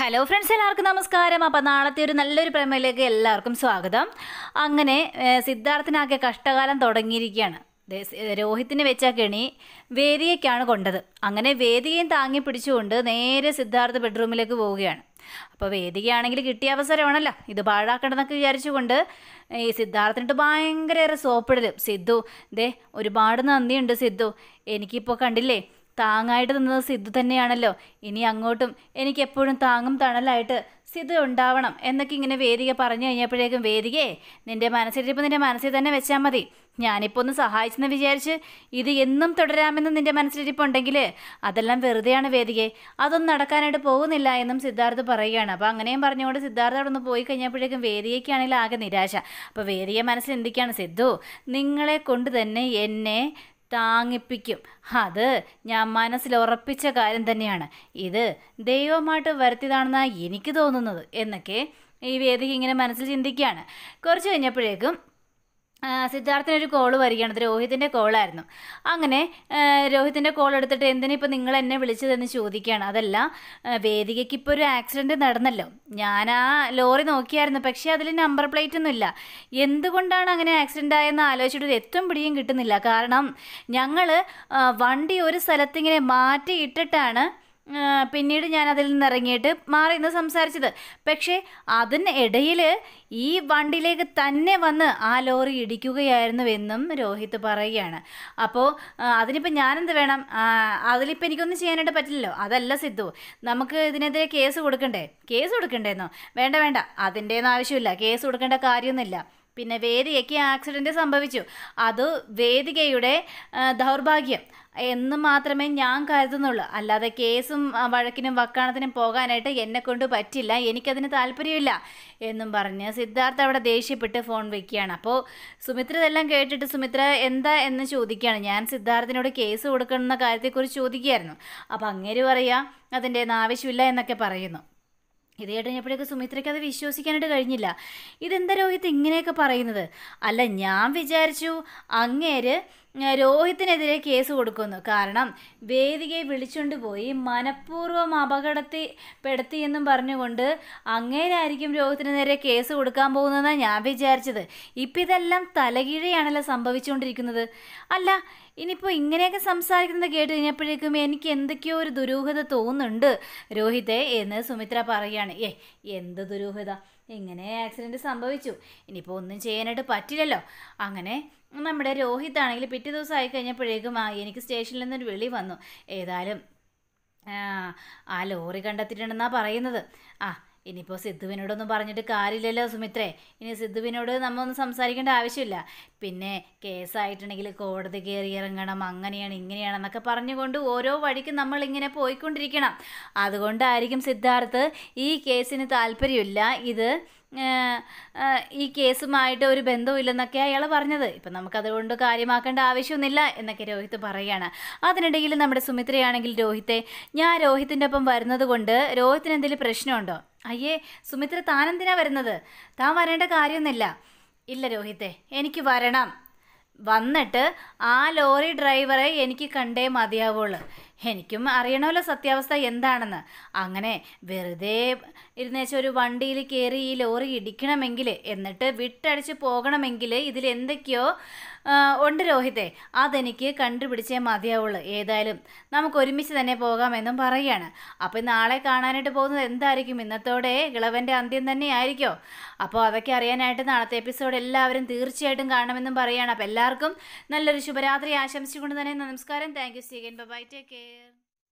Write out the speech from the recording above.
hello friends എല്ലാവർക്കും നമസ്കാരം അപ്പം നാളത്തെ ഒരു നല്ലൊരു പ്രമേയിലേക്ക് എല്ലാവർക്കും സ്വാഗതം അങ്ങനെ സിദ്ധാർത്ഥനാകെ കഷ്ടകാലം തുടങ്ങിയിരിക്കുകയാണ് രോഹിത്തിനെ വെച്ച കെണി വേദികയ്ക്കാണ് കൊണ്ടത് അങ്ങനെ വേദികയും താങ്ങി പിടിച്ചുകൊണ്ട് നേരെ സിദ്ധാർത്ഥ ബെഡ്റൂമിലേക്ക് പോവുകയാണ് അപ്പോൾ വേദികയാണെങ്കിൽ കിട്ടിയ അവസരമാണല്ലോ ഇത് പാഴാക്കണമെന്നൊക്കെ വിചാരിച്ചുകൊണ്ട് ഈ സിദ്ധാർത്ഥനിട്ട് ഏറെ സോപ്പിടലും സിദ്ധു ദേ ഒരുപാട് നന്ദിയുണ്ട് സിദ്ധു എനിക്കിപ്പോൾ കണ്ടില്ലേ താങ്ങായിട്ട് നിന്നത് സിദ്ധു തന്നെയാണല്ലോ ഇനി അങ്ങോട്ടും എനിക്ക് എപ്പോഴും താങ്ങും തണലായിട്ട് സിദ്ധു ഉണ്ടാവണം എന്നൊക്കെ ഇങ്ങനെ വേദിക പറഞ്ഞു കഴിഞ്ഞപ്പോഴേക്കും വേദികയെ നിന്റെ മനസ്സിലിരിപ്പോൾ നിന്റെ മനസ്സിൽ തന്നെ വെച്ചാൽ മതി ഞാനിപ്പോൾ ഒന്ന് സഹായിച്ചെന്ന് വിചാരിച്ച് ഇത് എന്നും തുടരാമെന്ന് നിന്റെ മനസ്സിലിരിപ്പുണ്ടെങ്കിൽ അതെല്ലാം വെറുതെയാണ് വേദികയെ അതൊന്നും നടക്കാനായിട്ട് പോകുന്നില്ല എന്നും സിദ്ധാർത്ഥ് പറയുകയാണ് അപ്പോൾ അങ്ങനെയും പറഞ്ഞുകൊണ്ട് സിദ്ധാർത്ഥ അവിടെ ഒന്ന് പോയി കഴിഞ്ഞപ്പോഴേക്കും വേദികയ്ക്കാണെങ്കിൽ ആകെ നിരാശ അപ്പോൾ വേദിക മനസ്സിൽ എന്തൊക്കെയാണ് സിദ്ധു നിങ്ങളെ കൊണ്ട് തന്നെ എന്നെ താങ്ങിപ്പിക്കും അത് ഞാൻ മനസ്സിൽ ഉറപ്പിച്ച കാര്യം തന്നെയാണ് ഇത് ദൈവമായിട്ട് വരുത്തിയതാണെന്നാണ് എനിക്ക് തോന്നുന്നത് എന്നൊക്കെ ഈ വേദിക ഇങ്ങനെ മനസ്സിൽ ചിന്തിക്കുകയാണ് കുറച്ച് കഴിഞ്ഞപ്പോഴേക്കും ഒരു കോള് വരികയാണ് രോഹിതിൻ്റെ കോളായിരുന്നു അങ്ങനെ രോഹിതിൻ്റെ കോൾ എടുത്തിട്ട് എന്തിനാ ഇപ്പോൾ നിങ്ങൾ എന്നെ വിളിച്ചതെന്ന് ചോദിക്കുകയാണ് അതല്ല വേദികയ്ക്ക് ഇപ്പോൾ ഒരു ആക്സിഡൻറ്റ് നടന്നല്ലോ ഞാൻ ആ ലോറി നോക്കിയായിരുന്നു പക്ഷേ അതിൽ നമ്പർ പ്ലേറ്റ് ഒന്നുമില്ല എന്തുകൊണ്ടാണ് അങ്ങനെ ആക്സിഡൻ്റ് ആയെന്ന് ആലോചിച്ചിട്ട് ഒരു എത്തും പിടിയും കിട്ടുന്നില്ല കാരണം ഞങ്ങൾ വണ്ടി ഒരു സ്ഥലത്തിങ്ങനെ മാറ്റിയിട്ടിട്ടാണ് പിന്നീട് ഞാൻ അതിൽ നിന്ന് ഇറങ്ങിയിട്ട് മാറി നിന്ന് സംസാരിച്ചത് പക്ഷേ ഇടയിൽ ഈ വണ്ടിയിലേക്ക് തന്നെ വന്ന് ആ ലോറി ഇടിക്കുകയായിരുന്നു എന്നും രോഹിത് പറയുകയാണ് അപ്പോൾ അതിനിപ്പോൾ ഞാനെന്ത് വേണം അതിലിപ്പോൾ എനിക്കൊന്നും ചെയ്യാനായിട്ട് പറ്റില്ലല്ലോ അതല്ല സിദ്ധു നമുക്ക് ഇതിനെതിരെ കേസ് കൊടുക്കണ്ടേ കേസ് കൊടുക്കണ്ടേന്നോ വേണ്ട വേണ്ട അതിൻ്റേന്ന് ആവശ്യമില്ല കേസ് കൊടുക്കേണ്ട കാര്യമൊന്നുമില്ല പിന്നെ വേദികയ്ക്ക് ആക്സിഡൻറ്റ് സംഭവിച്ചു അത് വേദികയുടെ ദൗർഭാഗ്യം എന്ന് മാത്രമേ ഞാൻ കരുതുന്നുള്ളൂ അല്ലാതെ കേസും വഴക്കിനും വക്കാണത്തിനും പോകാനായിട്ട് എന്നെ കൊണ്ട് പറ്റില്ല എനിക്കതിന് താല്പര്യമില്ല എന്നും പറഞ്ഞ് സിദ്ധാർത്ഥ അവിടെ ദേഷ്യപ്പെട്ട് ഫോൺ വയ്ക്കുകയാണ് അപ്പോൾ സുമിത്ര ഇതെല്ലാം കേട്ടിട്ട് സുമിത്ര എന്താ എന്ന് ചോദിക്കുകയാണ് ഞാൻ സിദ്ധാർത്ഥിനോട് കേസ് കൊടുക്കണമെന്ന കാര്യത്തെക്കുറിച്ച് ചോദിക്കുകയായിരുന്നു അപ്പോൾ അങ്ങേര് പറയുക അതിൻ്റെ ആവശ്യമില്ല എന്നൊക്കെ പറയുന്നു ഇത് കേട്ടുകഴിഞ്ഞപ്പോഴേക്ക് സുമിത്രയ്ക്ക് അത് വിശ്വസിക്കാനായിട്ട് കഴിഞ്ഞില്ല ഇതെന്താ രോഹിത് ഇങ്ങനെയൊക്കെ പറയുന്നത് അല്ല ഞാൻ വിചാരിച്ചു അങ്ങേര് രോഹിത്തിനെതിരെ കേസ് കൊടുക്കുന്നു കാരണം വേദികയെ വിളിച്ചുകൊണ്ട് പോയി മനഃപൂർവ്വം അപകടത്തിൽ പെടുത്തി എന്നും പറഞ്ഞുകൊണ്ട് അങ്ങേരായിരിക്കും രോഹിത്തിനെതിരെ കേസ് കൊടുക്കാൻ പോകുന്നതെന്നാണ് ഞാൻ വിചാരിച്ചത് ഇപ്പം ഇതെല്ലാം തലകീഴയാണല്ലോ സംഭവിച്ചുകൊണ്ടിരിക്കുന്നത് അല്ല ഇനിയിപ്പോൾ ഇങ്ങനെയൊക്കെ സംസാരിക്കുന്നത് കേട്ട് കഴിഞ്ഞപ്പോഴേക്കും എനിക്ക് എന്തൊക്കെയോ ഒരു ദുരൂഹത തോന്നുന്നുണ്ട് രോഹിതെ എന്ന് സുമിത്ര പറയുകയാണ് ഏ എന്ത് ദുരൂഹത ഇങ്ങനെ ആക്സിഡൻറ്റ് സംഭവിച്ചു ഇനിയിപ്പോൾ ഒന്നും ചെയ്യാനായിട്ട് പറ്റില്ലല്ലോ അങ്ങനെ നമ്മുടെ രോഹിത് ആണെങ്കിൽ പിറ്റേ ദിവസം ആയി കഴിഞ്ഞപ്പോഴേക്കും എനിക്ക് സ്റ്റേഷനിൽ നിന്നൊരു വിളി വന്നു ഏതായാലും ആ ലോറി കണ്ടെത്തിയിട്ടുണ്ടെന്നാണ് പറയുന്നത് ആ ഇനിയിപ്പോൾ സിദ്ധുവിനോടൊന്നും പറഞ്ഞിട്ട് കാര്യമില്ലല്ലോ സുമിത്രേ ഇനി സിദ്ധുവിനോട് നമ്മളൊന്നും സംസാരിക്കേണ്ട ആവശ്യമില്ല പിന്നെ കേസായിട്ടുണ്ടെങ്കിൽ കോടതി കയറി ഇറങ്ങണം അങ്ങനെയാണ് ഇങ്ങനെയാണ് എന്നൊക്കെ പറഞ്ഞുകൊണ്ട് ഓരോ വഴിക്കും നമ്മൾ ഇങ്ങനെ പോയിക്കൊണ്ടിരിക്കണം അതുകൊണ്ടായിരിക്കും സിദ്ധാർത്ഥ് ഈ കേസിന് താല്പര്യമില്ല ഇത് ഈ കേസുമായിട്ട് ഒരു ബന്ധമില്ലെന്നൊക്കെ അയാൾ പറഞ്ഞത് ഇപ്പം നമുക്കതുകൊണ്ട് കാര്യമാക്കേണ്ട ആവശ്യമൊന്നുമില്ല എന്നൊക്കെ രോഹിത് പറയുകയാണ് അതിനിടയിൽ നമ്മുടെ സുമിത്രയാണെങ്കിൽ രോഹിത്തെ ഞാൻ രോഹിത്തിൻ്റെ ഒപ്പം വരുന്നത് കൊണ്ട് രോഹിത്തിന് എന്തെങ്കിലും പ്രശ്നമുണ്ടോ അയ്യേ സുമിത്ര താനെന്തിനാ വരുന്നത് താൻ വരേണ്ട കാര്യമൊന്നുമില്ല ഇല്ല രോഹിത്തെ എനിക്ക് വരണം വന്നിട്ട് ആ ലോറി ഡ്രൈവറെ എനിക്ക് കണ്ടേ മതിയാവുള്ളൂ എനിക്കും അറിയണമല്ലോ സത്യാവസ്ഥ എന്താണെന്ന് അങ്ങനെ വെറുതെ ഇരുന്നേച്ച ഒരു വണ്ടിയിൽ കയറി ഈ ലോറി ഇടിക്കണമെങ്കിൽ എന്നിട്ട് വിട്ടടിച്ച് പോകണമെങ്കിൽ ഇതിൽ എന്തൊക്കെയോ ഉണ്ട് രോഹിതെ അതെനിക്ക് കണ്ടുപിടിച്ചേ മതിയാവുള്ളൂ ഏതായാലും നമുക്ക് ഒരുമിച്ച് തന്നെ പോകാമെന്നും പറയുകയാണ് അപ്പോൾ നാളെ കാണാനായിട്ട് പോകുന്നത് എന്തായിരിക്കും ഇന്നത്തോടെ ഇളവൻ്റെ അന്ത്യം തന്നെ ആയിരിക്കോ അപ്പോൾ അതൊക്കെ അറിയാനായിട്ട് നാളത്തെ എപ്പിസോഡ് എല്ലാവരും തീർച്ചയായിട്ടും കാണണമെന്നും പറയുകയാണ് അപ്പോൾ എല്ലാവർക്കും നല്ലൊരു ശുഭരാത്രി ആശംസിച്ചുകൊണ്ട് തന്നെ നമസ്കാരം താങ്ക് യു സീകൻ ബൈ ടേക്ക് കെയർ care